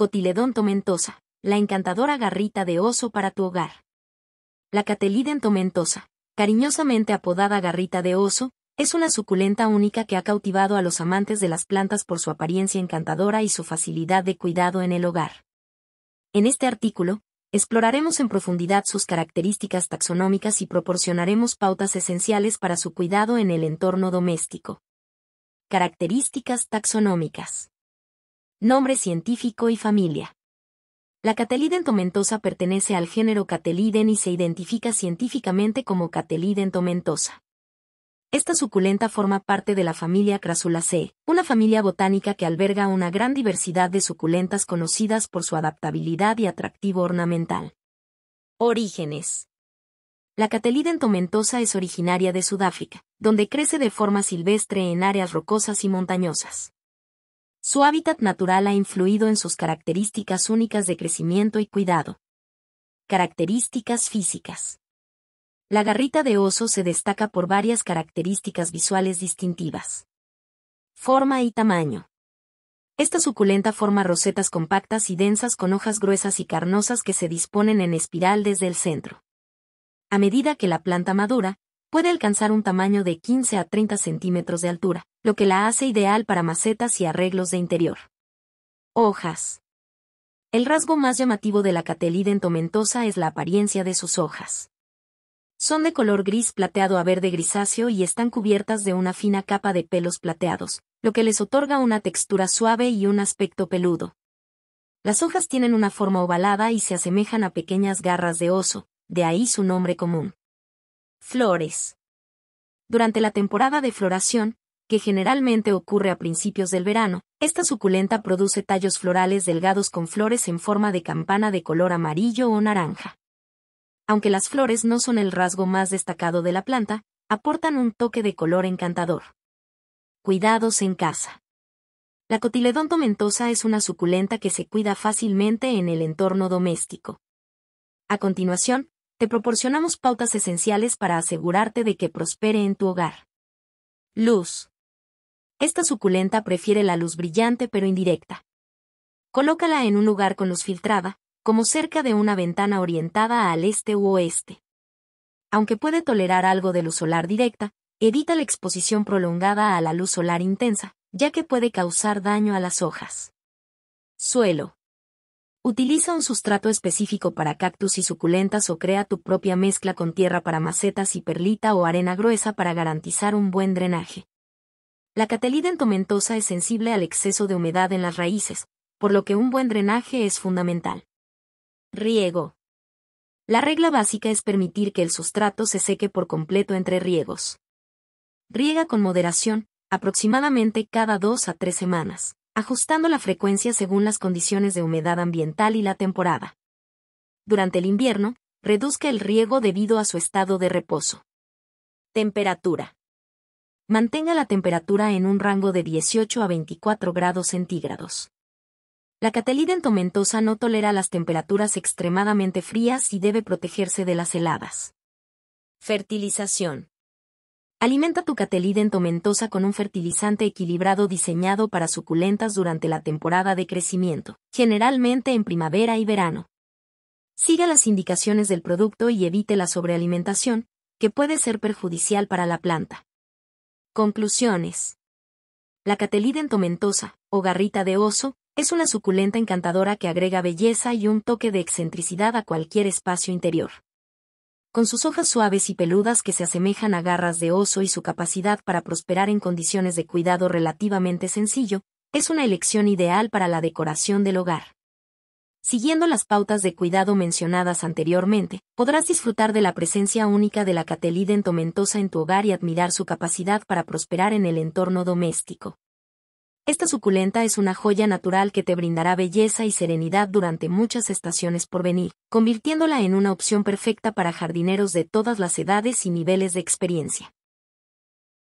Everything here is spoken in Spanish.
Cotiledón tomentosa, la encantadora garrita de oso para tu hogar. La Cateliden tomentosa, cariñosamente apodada garrita de oso, es una suculenta única que ha cautivado a los amantes de las plantas por su apariencia encantadora y su facilidad de cuidado en el hogar. En este artículo, exploraremos en profundidad sus características taxonómicas y proporcionaremos pautas esenciales para su cuidado en el entorno doméstico. Características taxonómicas. Nombre científico y familia. La Cateliden tomentosa pertenece al género Cateliden y se identifica científicamente como Cateliden tomentosa. Esta suculenta forma parte de la familia Crassulaceae, una familia botánica que alberga una gran diversidad de suculentas conocidas por su adaptabilidad y atractivo ornamental. Orígenes. La Cateliden tomentosa es originaria de Sudáfrica, donde crece de forma silvestre en áreas rocosas y montañosas. Su hábitat natural ha influido en sus características únicas de crecimiento y cuidado. Características físicas. La garrita de oso se destaca por varias características visuales distintivas. Forma y tamaño. Esta suculenta forma rosetas compactas y densas con hojas gruesas y carnosas que se disponen en espiral desde el centro. A medida que la planta madura, puede alcanzar un tamaño de 15 a 30 centímetros de altura, lo que la hace ideal para macetas y arreglos de interior. Hojas. El rasgo más llamativo de la catelida entomentosa es la apariencia de sus hojas. Son de color gris plateado a verde grisáceo y están cubiertas de una fina capa de pelos plateados, lo que les otorga una textura suave y un aspecto peludo. Las hojas tienen una forma ovalada y se asemejan a pequeñas garras de oso, de ahí su nombre común. Flores. Durante la temporada de floración, que generalmente ocurre a principios del verano, esta suculenta produce tallos florales delgados con flores en forma de campana de color amarillo o naranja. Aunque las flores no son el rasgo más destacado de la planta, aportan un toque de color encantador. Cuidados en casa. La cotiledón tomentosa es una suculenta que se cuida fácilmente en el entorno doméstico. A continuación, te proporcionamos pautas esenciales para asegurarte de que prospere en tu hogar. Luz. Esta suculenta prefiere la luz brillante pero indirecta. Colócala en un lugar con luz filtrada, como cerca de una ventana orientada al este u oeste. Aunque puede tolerar algo de luz solar directa, evita la exposición prolongada a la luz solar intensa, ya que puede causar daño a las hojas. Suelo. Utiliza un sustrato específico para cactus y suculentas o crea tu propia mezcla con tierra para macetas y perlita o arena gruesa para garantizar un buen drenaje. La catelida entomentosa es sensible al exceso de humedad en las raíces, por lo que un buen drenaje es fundamental. Riego. La regla básica es permitir que el sustrato se seque por completo entre riegos. Riega con moderación, aproximadamente cada dos a tres semanas ajustando la frecuencia según las condiciones de humedad ambiental y la temporada. Durante el invierno, reduzca el riego debido a su estado de reposo. Temperatura. Mantenga la temperatura en un rango de 18 a 24 grados centígrados. La catelida entomentosa no tolera las temperaturas extremadamente frías y debe protegerse de las heladas. Fertilización. Alimenta tu catelida entomentosa con un fertilizante equilibrado diseñado para suculentas durante la temporada de crecimiento, generalmente en primavera y verano. Siga las indicaciones del producto y evite la sobrealimentación, que puede ser perjudicial para la planta. Conclusiones. La catelida entomentosa, o garrita de oso, es una suculenta encantadora que agrega belleza y un toque de excentricidad a cualquier espacio interior con sus hojas suaves y peludas que se asemejan a garras de oso y su capacidad para prosperar en condiciones de cuidado relativamente sencillo, es una elección ideal para la decoración del hogar. Siguiendo las pautas de cuidado mencionadas anteriormente, podrás disfrutar de la presencia única de la Catelidentomentosa en tu hogar y admirar su capacidad para prosperar en el entorno doméstico. Esta suculenta es una joya natural que te brindará belleza y serenidad durante muchas estaciones por venir, convirtiéndola en una opción perfecta para jardineros de todas las edades y niveles de experiencia.